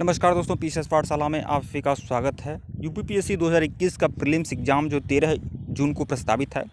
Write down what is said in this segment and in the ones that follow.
नमस्कार दोस्तों P C पाठशाला में आप सभी का स्वागत है यूपीपीएससी 2021 का प्रीलिम्स एग्ज़ाम जो तेरह जून को प्रस्तावित है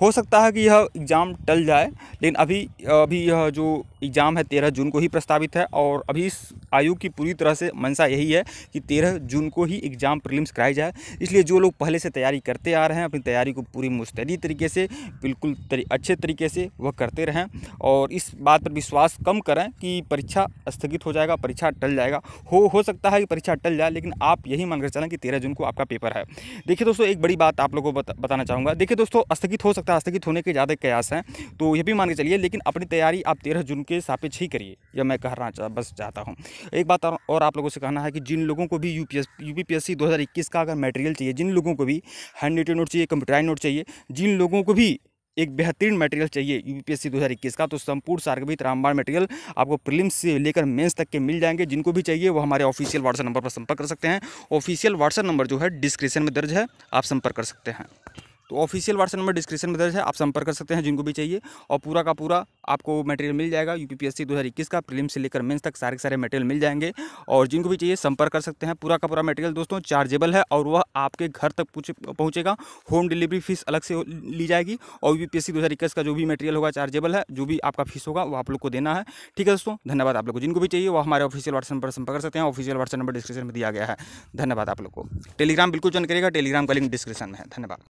हो सकता है कि यह एग्ज़ाम टल जाए लेकिन अभी अभी यह जो एग्ज़ाम है तेरह जून को ही प्रस्तावित है और अभी इस आयोग की पूरी तरह से मंशा यही है कि तेरह जून को ही एग्ज़ाम प्रीलिम्स कराई जाए इसलिए जो लोग पहले से तैयारी करते आ रहे हैं अपनी तैयारी को पूरी मुस्तैदी तरीके से बिल्कुल तरी, अच्छे तरीके से वह करते रहें और इस बात पर विश्वास कम करें कि परीक्षा स्थगित हो जाएगा परीक्षा टल जाएगा हो हो सकता है कि परीक्षा टल जाए लेकिन आप यही मानकर चलें कि तेरह जून को आपका पेपर है देखिए दोस्तों एक बड़ी बात आप लोगों को बताना चाहूँगा देखिए दोस्तों स्थगित हो सकता सकता है स्थगित होने के ज़्यादा कयास हैं तो ये भी मान के चलिए लेकिन अपनी तैयारी आप तेरह जून के सापेक्ष ही करिए यह मैं कहना चाह बस चाहता हूँ एक बात और आप लोगों से कहना है कि जिन लोगों को भी U P S U P P S C दो हज़ार इक्कीस का अगर मेटेरियल चाहिए जिन लोगों को भी हैंड रिटेड नोट चाहिए कंप्यूटराइड नोट चाहिए जिन लोगों को भी एक बेहतरीन मटेरियल चाहिए यूपीएससी 2021 का तो संपूर्ण सार्गवित रामबाण मटेरियल आपको प्रीलिम्स से लेकर मेंस तक के मिल जाएंगे जिनको भी चाहिए वो हमारे ऑफिशियल व्हाट्सएप नंबर पर संपर्क कर सकते हैं ऑफिशियल व्हाट्सएप नंबर जो है डिस्क्रिप्शन में दर्ज है आप संपर्क कर सकते हैं तो ऑफिशियल व्हाट्सएप नंबर डिस्क्रिप्शन में दर्ज है आप संपर्क कर सकते हैं जिनको भी चाहिए और पूरा का पूरा आपको मटेरियल मिल जाएगा यूपीपीएससी 2021 का प्रीलिम्स से लेकर मेंस तक सारे सारे मटेरियल मिल जाएंगे और जिनको भी चाहिए संपर्क कर सकते हैं पूरा का पूरा मटेरियल दोस्तों चार्जेबल है और वह आपके घर तक पहुँचेगा होम डिलीवरी फीस अलग से ली जाएगी और यू पी का जो भी मटेरियल होगा चार्जेबल है जो भी आपका फीस होगा वो आप लोग को देना है ठीक है दोस्तों धन्यवाद आप लोग को जिनको भी चाहिए वो हमारे ऑफिशियल व्हाट्सएप पर संपर्क कर सकते हैं ऑफिशियल व्हाट्सएप नंबर डिस्क्रिप्शन में दिया गया है धन्यवाद आप लोग को टेलीग्राम बिल्कुल ज्वाइन करेगा टेलीग्राम का लिंक डिस्क्रिप्शन में है धन्यवाद